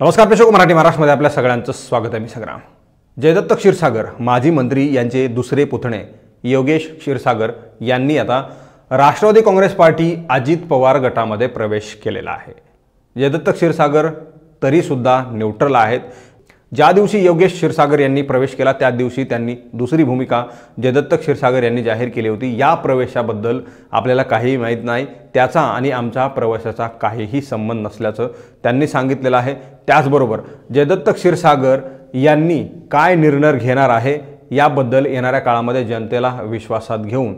नमस्कार प्रेक्षक मराठी महाराष्ट्रमध्ये आपल्या सगळ्यांचं स्वागत आहे मी संग्राम जयदत्त क्षीरसागर माजी मंत्री यांचे दुसरे पुतणे योगेश क्षीरसागर यांनी आता राष्ट्रवादी काँग्रेस पार्टी अजित पवार गटामध्ये प्रवेश केलेला आहे जयदत्त क्षीरसागर तरीसुद्धा न्यूट्रल आहेत ज्या दिवशी योगेश क्षीरसागर यांनी प्रवेश केला त्या दिवशी त्यांनी दुसरी भूमिका जयदत्त क्षीरसागर यांनी जाहीर केली होती या प्रवेशाबद्दल आपल्याला काहीही माहीत नाही त्याचा आणि आमच्या प्रवेशाचा काहीही संबंध नसल्याचं त्यांनी सांगितलेलं आहे त्याचबरोबर जयदत्त क्षीरसागर यांनी काय निर्णय घेणार आहे याबद्दल येणाऱ्या काळामध्ये जनतेला विश्वासात घेऊन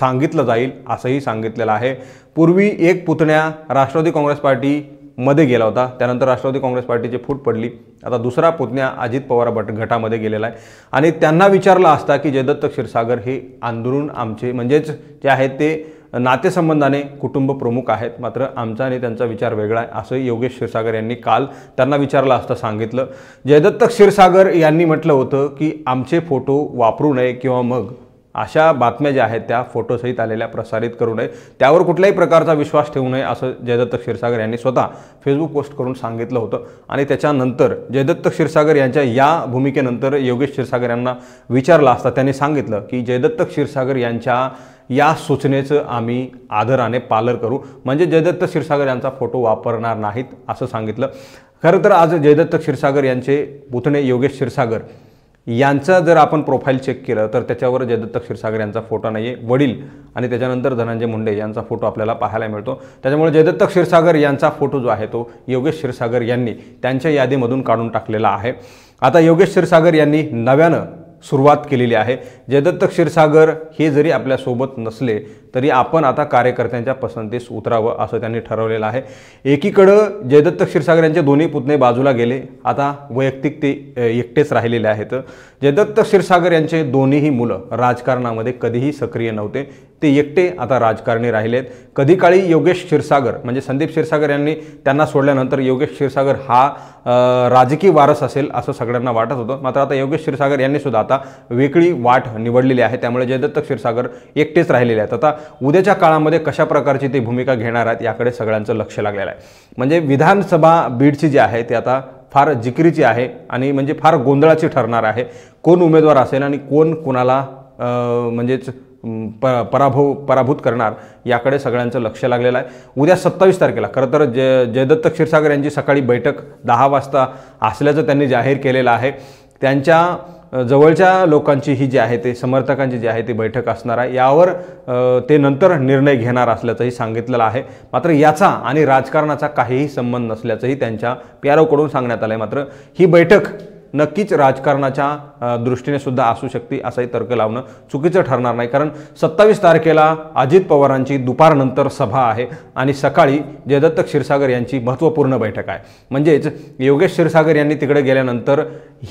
सांगितलं जाईल असंही सांगितलेलं आहे पूर्वी एक पुतण्या राष्ट्रवादी काँग्रेस पार्टी मध्ये गेला होता त्यानंतर राष्ट्रवादी काँग्रेस पार्टीची फूट पडली आता दुसरा पुतण्या अजित पवार बट गटामध्ये गेलेला आहे आणि त्यांना विचारला असता की जयदत्त क्षीरसागर हे आंदोलन आमचे म्हणजेच जे आहेत ते नातेसंबंधाने कुटुंब प्रमुख आहेत मात्र आमचा आणि त्यांचा विचार वेगळा आहे असं योगेश क्षीरसागर यांनी काल त्यांना विचारलं असता सांगितलं जयदत्त क्षीरसागर यांनी म्हटलं होतं की आमचे फोटो वापरू नये किंवा मग अशा बातम्या ज्या आहेत त्या फोटोसहित आलेल्या प्रसारित करू नये त्यावर कुठल्याही प्रकारचा विश्वास ठेवू नये असं जयदत्त क्षीरसागर यांनी स्वतः फेसबुक पोस्ट करून सांगितलं होतं आणि त्याच्यानंतर जयदत्त क्षीरसागर यांच्या या भूमिकेनंतर योगेश क्षीरसागर यांना विचारला असता त्यांनी सांगितलं की जयदत्त क्षीरसागर यांच्या या सूचनेचं आम्ही आदराने पालन करू म्हणजे जयदत्त क्षीरसागर यांचा फोटो वापरणार नाहीत असं सांगितलं खरं तर आज जयदत्त क्षीरसागर यांचे पुतणे योगेश क्षीरसागर यांचा जर आपण प्रोफाईल चेक केलं तर त्याच्यावर जयदत्त क्षीरसागर यांचा फोटो नाही आहे वडील आणि त्याच्यानंतर धनंजय मुंडे यांचा फोटो आपल्याला पाहायला मिळतो त्याच्यामुळे जयदत्त क्षीरसागर यांचा फोटो जो आहे तो योगेश क्षीरसागर यांनी त्यांच्या यादीमधून काढून टाकलेला आहे आता योगेश क्षीरसागर यांनी नव्यानं सुरुवात केलेली आहे जयदत्त क्षीरसागर हे जरी आपल्यासोबत नसले तरी आपण आता कार्यकर्त्यांच्या पसंतीस उतरावं असं त्यांनी ठरवलेलं आहे एकीकडं जयदत्त क्षीरसागर यांचे दोन्ही पुतणे बाजूला गेले आता वैयक्तिक ते एकटेच राहिलेले आहेत जयदत्त क्षीरसागर यांचे दोन्हीही मुलं राजकारणामध्ये कधीही सक्रिय नव्हते ते एकटे आता राजकारणी राहिले आहेत कधी काळी योगेश क्षीरसागर म्हणजे संदीप क्षीरसागर यांनी त्यांना सोडल्यानंतर योगेश क्षीरसागर हा राजकीय वारस असेल असं सगळ्यांना वाटत होतं मात्र आता योगेश क्षीरसागर यांनी सुद्धा आता वेगळी वाट निवडलेली आहे त्यामुळे जयदत्त क्षीरसागर एकटेच राहिलेले आहेत आता उद्याच्या काळामध्ये कशा प्रकारची ती भूमिका घेणार आहेत याकडे सगळ्यांचं लक्ष लागलेलं आहे म्हणजे विधानसभा बीडची जी आहे ते आता फार जिकरीची आहे आणि म्हणजे फार गोंधळाची ठरणार आहे कोण उमेदवार असेल आणि कोण कोणाला म्हणजेच प पराभव पराभूत करणार याकडे सगळ्यांचं लक्ष लागलेलं आहे उद्या सत्तावीस तारखेला खरं तर जय जयदत्त क्षीरसागर यांची सकाळी बैठक दहा वाजता असल्याचं त्यांनी जाहीर केलेलं आहे त्यांच्या जवळच्या लोकांची ही जी आहे ते समर्थकांची जी आहे ती बैठक असणार आहे यावर ते नंतर निर्णय घेणार असल्याचंही सांगितलेलं आहे मात्र याचा आणि राजकारणाचा काहीही संबंध नसल्याचंही त्यांच्या पी आर ओकडून सांगण्यात आलं आहे मात्र ही बैठक नक्कीच राजकारणाच्या दृष्टीने सुद्धा असू शकते असाही तर्क लावणं चुकीचं ठरणार नाही कारण सत्तावीस तारखेला अजित पवारांची दुपारनंतर सभा आहे आणि सकाळी जयदत्त क्षीरसागर यांची महत्त्वपूर्ण बैठक आहे म्हणजेच योगेश क्षीरसागर यांनी तिकडे गेल्यानंतर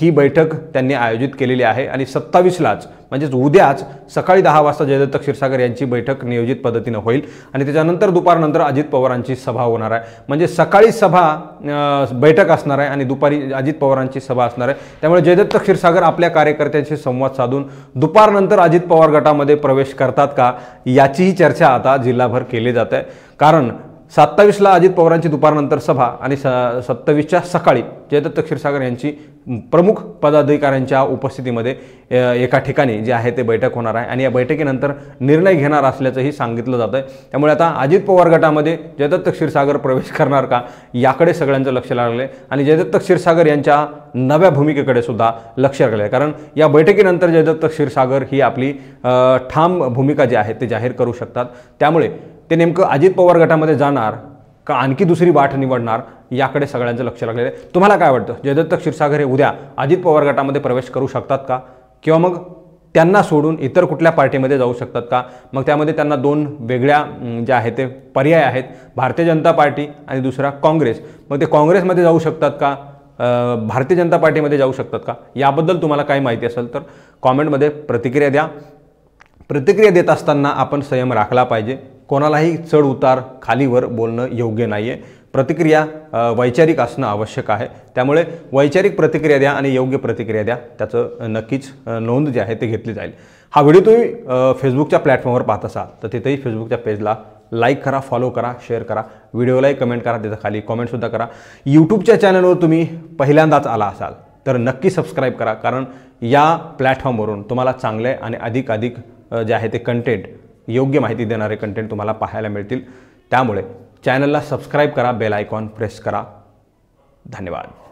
ही बैठक त्यांनी आयोजित केलेली आहे आणि सत्तावीसलाच म्हणजेच उद्याच सकाळी दहा वाजता जयदत्त क्षीरसागर यांची बैठक नियोजित पद्धतीनं होईल आणि त्याच्यानंतर दुपारनंतर अजित पवारांची सभा होणार आहे म्हणजे सकाळी सभा बैठक असणार आहे आणि दुपारी अजित पवारांची सभा असणार आहे त्यामुळे जयदत्त क्षीरसागर आपल्या कार्यकर्त्यांशी संवाद साधून दुपारनंतर अजित पवार गटामध्ये प्रवेश करतात का याचीही चर्चा आता जिल्हाभर केली जात आहे कारण सत्तावीसला अजित पवारांची दुपारनंतर सभा आणि स सत्तावीसच्या सकाळी जयदत्त क्षीरसागर यांची प्रमुख पदाधिकाऱ्यांच्या उपस्थितीमध्ये एका ठिकाणी जे आहे ते बैठक होणार आहे आणि या बैठकीनंतर निर्णय घेणार असल्याचंही सांगितलं जातं आहे त्यामुळे आता अजित पवार गटामध्ये जयदत्त क्षीरसागर प्रवेश करणार का याकडे सगळ्यांचं लक्ष लागलं आहे आणि जयदत्त क्षीरसागर यांच्या नव्या भूमिकेकडे सुद्धा लक्ष लागलं आहे कारण या बैठकीनंतर जयदत्त क्षीरसागर ही आपली ठाम भूमिका जी आहे ते जाहीर करू शकतात त्यामुळे ते नेमकं अजित पवार गटामध्ये जाणार का आणखी दुसरी वाट निवडणार याकडे सगळ्यांचं लक्ष लागलेलं आहे तुम्हाला काय वाटतं जयदत्त क्षीरसागर हे उद्या अजित पवार गटामध्ये प्रवेश करू शकतात का किंवा मग त्यांना सोडून इतर कुठल्या पार्टीमध्ये जाऊ शकतात का मग त्यामध्ये त्यांना दोन वेगळ्या ज्या आहेत ते पर्याय आहेत भारतीय जनता पार्टी आणि दुसरा काँग्रेस मग ते काँग्रेसमध्ये जाऊ शकतात का भारतीय जनता पार्टीमध्ये जाऊ शकतात का याबद्दल तुम्हाला काही माहिती असेल तर कॉमेंटमध्ये प्रतिक्रिया द्या प्रतिक्रिया देत असताना आपण संयम राखला पाहिजे कोणालाही चढ उतार खालीवर बोलणं योग्य नाही आहे प्रतिक्रिया वैचारिक असणं आवश्यक आहे त्यामुळे वैचारिक प्रतिक्रिया द्या आणि योग्य प्रतिक्रिया द्या त्याचं नक्कीच नोंद जी आहे ते घेतली जाईल हा व्हिडिओ तुम्ही फेसबुकच्या प्लॅटफॉर्मवर पाहत असाल तर तिथेही फेसबुकच्या पेजला लाईक करा फॉलो करा शेअर करा व्हिडिओलाही कमेंट करा त्याच्या खाली कॉमेंटसुद्धा करा यूट्यूबच्या चॅनलवर तुम्ही पहिल्यांदाच आला असाल तर नक्की सबस्क्राईब करा कारण या प्लॅटफॉर्मवरून तुम्हाला चांगले आणि अधिकाधिक जे आहे ते कंटेंट योग्य माहिती देणारे कंटेंट तुम्हाला पाहायला मिळतील त्यामुळे चॅनलला सबस्क्राईब करा बेल आयकॉन प्रेस करा धन्यवाद